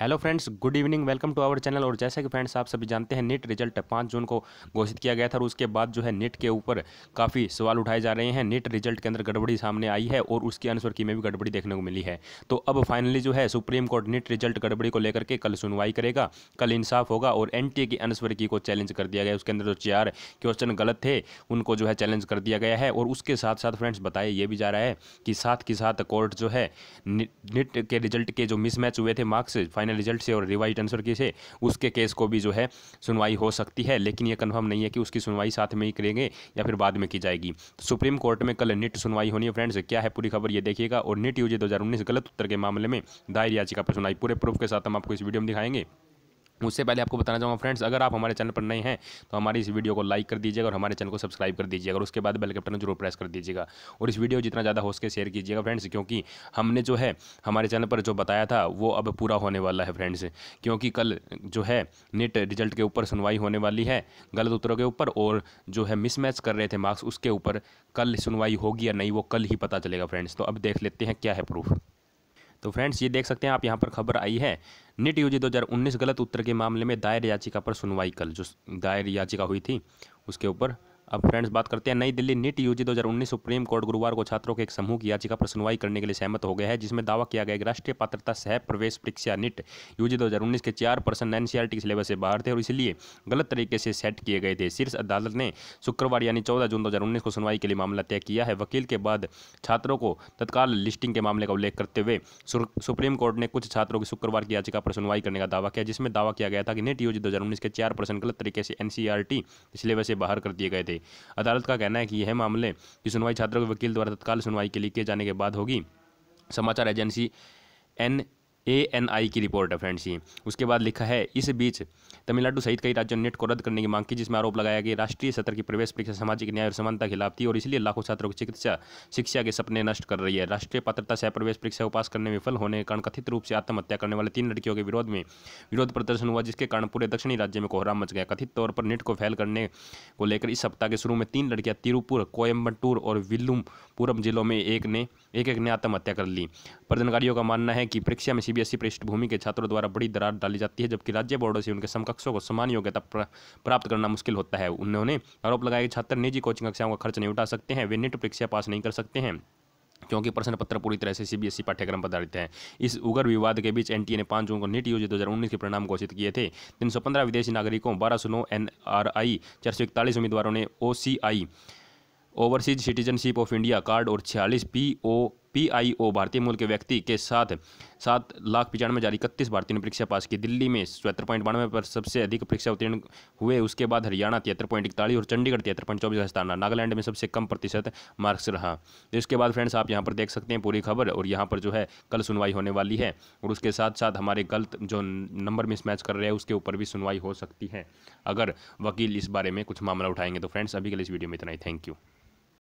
hello friends good evening welcome to our channel और जैसे कि फ्रेंड्स आप सभी जानते हैं नीट रिजल्ट पाँच जून को घोषित किया गया था और उसके बाद जो है नीट के ऊपर काफ़ी सवाल उठाए जा रहे हैं नेट रिजल्ट के अंदर गड़बड़ी सामने आई है और उसकी आंसर की में भी गड़बड़ी देखने को मिली है तो अब फाइनली जो है सुप्रीम कोर्ट नीट रिजल्ट गड़बड़ी को लेकर के कल सुनवाई करेगा कल इंसाफ होगा और एन की आंसर की को चैलेंज कर दिया गया उसके अंदर जो चार क्वेश्चन गलत थे उनको जो है चैलेंज कर दिया गया है और उसके साथ साथ फ्रेंड्स बताए ये भी जा रहा है कि साथ के साथ कोर्ट जो है नीट के रिजल्ट के जो मिसमैच हुए थे मार्क्स फाइनल रिजल्ट से और रिवाइज आंसर की से उसके केस को भी जो है सुनवाई हो सकती है लेकिन यह कन्फर्म नहीं है कि उसकी सुनवाई साथ में ही करेंगे या फिर बाद में की जाएगी सुप्रीम कोर्ट में कल निट सुनवाई होनी है फ्रेंड्स क्या है पूरी खबर ये देखिएगा और निट यूजी दो गलत उत्तर के मामले में दायर याचिका पर सुनाई पूरे प्रूफ के साथ हम आपको इस वीडियो में दिखाएंगे उससे पहले आपको बताना चाहूँगा फ्रेंड्स अगर आप हमारे चैनल पर नए हैं तो हमारी इस वीडियो को लाइक कर दीजिएगा और हमारे चैनल को सब्सक्राइब कर दीजिएगा और उसके बाद बेल बटन जरूर प्रेस कर दीजिएगा और इस वीडियो जितना ज़्यादा हो सके शेयर कीजिएगा फ्रेंड्स क्योंकि हमने जो है हमारे चैनल पर जो बताया था वो अब पूरा होने वाला है फ्रेंड्स क्योंकि कल जो है नेट रिजल्ट के ऊपर सुनवाई होने वाली है गलत उत्तरों के ऊपर और जो है मिसमैच कर रहे थे मार्क्स उसके ऊपर कल सुनवाई होगी या नहीं वो कल ही पता चलेगा फ्रेंड्स तो अब देख लेते हैं क्या है प्रूफ तो फ्रेंड्स ये देख सकते हैं आप यहाँ पर खबर आई है निट यूजी 2019 गलत उत्तर के मामले में दायर याचिका पर सुनवाई कल जो दायर याचिका हुई थी उसके ऊपर अब फ्रेंड्स बात करते हैं नई Delhi NEET UG 2019 supreme court गुरुवार को छात्रों के एक समूह की याचिका पर सुनवाई करने के लिए सहमत हो गया है जिसमें दावा किया गया कि राष्ट्रीय पात्रता सह प्रवेश परीक्षा नीट यूजी 2019 के चार पर्सन एन के सिलेबस से बाहर थे और इसलिए गलत तरीके से सेट किए गए थे शीर्ष अदालत ने शुक्रवार यानी चौदह जून दो को सुनवाई के लिए मामला तय किया है वकील के बाद छात्रों को तत्काल लिस्टिंग के मामले का उल्लेख करते हुए सुप्रीम कोर्ट ने कुछ छात्रों की शुक्रवार की याचिका पर सुनवाई करने का दावा किया जिसमें दावा किया गया था कि नीट यूजी दो के चार पर्सन गलत तरीके से एन सिलेबस से बाहर कर दिए गए थे अदालत का कहना है कि यह मामले की सुनवाई छात्रों के वकील द्वारा तत्काल सुनवाई के लिए किए जाने के बाद होगी समाचार agency N A N I की रिपोर्ट है फ्रेंड्स ये उसके बाद लिखा है इस बीच तमिलनाडु सहित कई राज्यों ने नेट को रद्द करने की मांग की जिसमें आरोप लगाया कि राष्ट्रीय सत्र की प्रवेश परीक्षा सामाजिक न्याय और समानता के खिलाफ थी और इसलिए लाखों छात्रों की चिकित्सा शिक्षा के सपने नष्ट कर रही है राष्ट्रीय पात्रता से प्रवेश परीक्षा को पास करने में विफल होने के कारण कथित रूप से आत्महत्या करने वाले तीन लड़कियों के विरोध में विरोध प्रदर्शन हुआ जिसके कारण पूरे दक्षिणी राज्य में कोहराम मच गया कथित तौर पर नेट को फैल करने को लेकर इस सप्ताह के शुरू में तीन लड़कियां तिरुपुर कोयम्बटूर और विल्लुमपुरम जिलों में एक ने एक एक ने आत्महत्या कर ली प्रदर्शनकारियों का मानना है कि परीक्षा में सीबीएसई e पृष्ठभूमि के छात्रों द्वारा बड़ी दरार डाली जाती है जबकि राज्य बोर्डों से उनके समकक्षों को समान योग्यता प्राप्त करना मुश्किल होता है उन्होंने आरोप लगाया कि छात्र निजी कोचिंग कक्षाओं का खर्च नहीं उठा सकते हैं वे नेट परीक्षा पास नहीं कर सकते हैं क्योंकि प्रश्न पत्र पूरी तरह से सीबीएसई e पाठ्यक्रम पर आधारित है इस उग्र विवाद के बीच एनटीए ने पांच जून को नीट यूजी उन्नीस के परिणाम घोषित किए थे तीन विदेशी नागरिकों बारह सौ नौ एनआरआई चार सौ इकतालीस उम्मीदवारों ने OCI overseas citizenship of India card और छियालीस पी ओ पी आई ओ भारतीय मूल के व्यक्ति के साथ सात लाख पचानवे हज़ार इकतीस भारतीयों ने परीक्षा पास की दिल्ली में चौहत्तर पॉइंट बानवे पर सबसे अधिक परीक्षा उत्तीर्ण हुए उसके बाद हरियाणा तिहत्तर पॉइंट इकतालीस और चंडीगढ़ तिहत्तर पॉइंट चौबीस का स्थान नागालैंड में सबसे कम प्रतिशत मार्क्स रहा इसके बाद फ्रेंड्स आप यहाँ पर देख सकते हैं पूरी खबर और यहाँ पर जो है कल सुनवाई होने वाली है और उसके साथ साथ हमारे गलत जो नंबर मिसमैच कर रहे हैं उसके ऊपर भी सुनवाई हो सकती है अगर वकील इस बारे में कुछ मामला उठाएंगे तो फ्रेंड्स अभी के लिए इस वीडियो में इतना ही थैंक यू